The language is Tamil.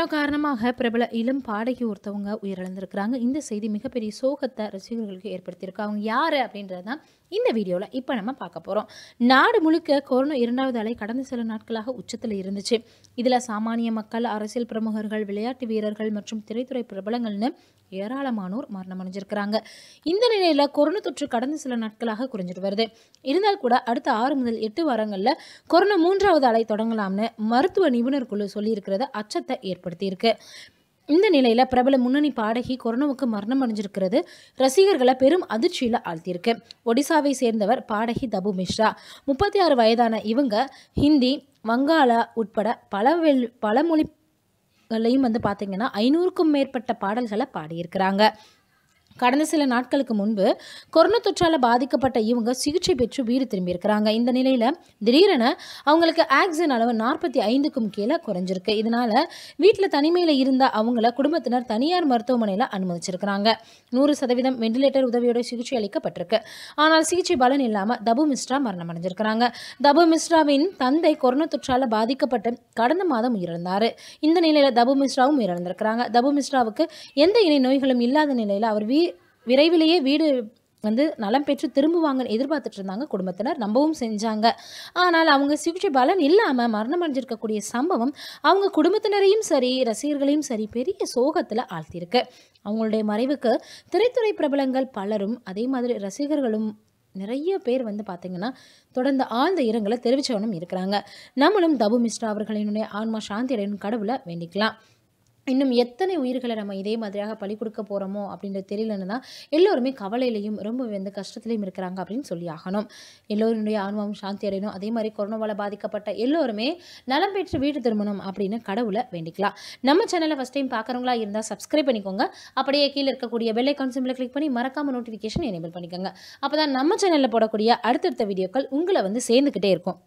லாக்டவுன் காரணமாக பிரபல இளம் பாடகி ஒருத்தவங்க உயிரிழந்திருக்கிறாங்க இந்த செய்தி மிகப்பெரிய சோகத்தை ரசிகர்களுக்கு ஏற்படுத்தியிருக்கு அவங்க யார் அப்படின்றது தான் இந்த வீடியோவில் இப்போ நம்ம பார்க்க போகிறோம் நாடு முழுக்க கொரோனா இரண்டாவது அலை கடந்த சில நாட்களாக உச்சத்தில் இருந்துச்சு இதில் சாமானிய மக்கள் அரசியல் பிரமுகர்கள் விளையாட்டு வீரர்கள் மற்றும் திரைத்துறை பிரபலங்கள்னு ஏராளமானோர் மரணம் அடைஞ்சிருக்கிறாங்க இந்த நிலையில் கொரோனா தொற்று கடந்த சில நாட்களாக குறைஞ்சிட்டு வருது இருந்தால் கூட அடுத்த ஆறு முதல் எட்டு வாரங்களில் கொரோனா மூன்றாவது அலை தொடங்கலாம்னு மருத்துவ நிபுணர் குழு சொல்லியிருக்கிறத அச்சத்தை ஏற்படுத்தும் ஏற்படுத்தியிருக்கு இந்த நிலையில் பிரபல முன்னணி பாடகி கொரோனாவுக்கு மரணம் அடைஞ்சிருக்கிறது ரசிகர்களை பெரும் அதிர்ச்சியில் ஆழ்த்தியிருக்கு ஒடிசாவை சேர்ந்தவர் பாடகி தபு மிஸ்ரா முப்பத்தி ஆறு வயதான இவங்க ஹிந்தி வங்காளா உட்பட பல வெல் பல மொழிகளையும் வந்து பார்த்திங்கன்னா ஐநூறுக்கும் மேற்பட்ட பாடல்களை பாடியிருக்கிறாங்க கடந்த சில நாட்களுக்கு முன்பு கொரோனா தொற்றால் பாதிக்கப்பட்ட இவங்க சிகிச்சை பெற்று வீடு திரும்பியிருக்கிறாங்க இந்த நிலையில் திடீரென அவங்களுக்கு ஆக்சிஜன் அளவு நாற்பத்தி ஐந்துக்கும் கீழே குறைஞ்சிருக்கு இதனால் வீட்டில் தனிமையில் இருந்த அவங்கள குடும்பத்தினர் தனியார் மருத்துவமனையில் அனுமதிச்சிருக்கிறாங்க நூறு சதவீதம் வெண்டிலேட்டர் உதவியோட சிகிச்சை அளிக்கப்பட்டிருக்கு ஆனால் சிகிச்சை பலன் இல்லாமல் தபு மிஸ்ரா மரணம் அடைஞ்சிருக்கிறாங்க தபு மிஸ்ராவின் தந்தை கொரோனா தொற்றால் பாதிக்கப்பட்டு கடந்த மாதம் உயிரிழந்தார் இந்த நிலையில் தபு மிஸ்ராவும் உயிரிழந்திருக்கிறாங்க தபு மிஸ்ராவுக்கு எந்த இணை நோய்களும் இல்லாத நிலையில் அவர் வீ விரைவிலேயே வீடு வந்து நலம் பெற்று திரும்புவாங்கன்னு எதிர்பார்த்துட்டு இருந்தாங்க குடும்பத்தினர் நம்பவும் செஞ்சாங்க ஆனால் அவங்க சிகிச்சை பலன் இல்லாமல் மரணம் அடைஞ்சிருக்கக்கூடிய சம்பவம் அவங்க குடும்பத்தினரையும் சரி ரசிகர்களையும் சரி பெரிய சோகத்தில் ஆழ்த்தியிருக்கு அவங்களுடைய மறைவுக்கு திரைத்துறை பிரபலங்கள் பலரும் அதே மாதிரி ரசிகர்களும் நிறைய பேர் வந்து பார்த்திங்கன்னா தொடர்ந்து ஆழ்ந்த இரங்கலை தெரிவித்தவனும் இருக்கிறாங்க நம்மளும் தபு மிஸ்ரா அவர்களினுடைய ஆன்மா சாந்தி அடையணும் கடவுளை வேண்டிக்கலாம் இன்னும் எத்தனை உயிர்களை நம்ம இதே மாதிரியாக பழி கொடுக்க போகிறோமோ அப்படின்ற தெரியலன்னு தான் எல்லோருமே கவலையிலையும் ரொம்ப வந்து கஷ்டத்துலேயும் இருக்கிறாங்க அப்படின்னு சொல்லி ஆகணும் எல்லோருடைய ஆன்மாவும் சாந்தி அடையணும் அதே மாதிரி கொரோனாவால் பாதிக்கப்பட்ட எல்லோருமே நலம் பெற்று வீடு திரும்பணும் அப்படின்னு கடவுளை வேண்டிக்கலாம் நம்ம சேனலை ஃபஸ்ட் டைம் பார்க்குறவங்களா இருந்தால் சப்ஸ்கிரைப் பண்ணிக்கோங்க அப்படியே கீழே இருக்கக்கூடிய பெல் ஐக்கான் சிம்பிளை கிளிக் பண்ணி மறக்காமல் நோட்டிஃபிகேஷன் எனேபிள் பண்ணிக்கோங்க அப்போ தான் நம்ம சேனலில் போடக்கூடிய அடுத்தடுத்த வீடியோக்கள் உங்களை வந்து சேர்ந்துக்கிட்டே இருக்கும்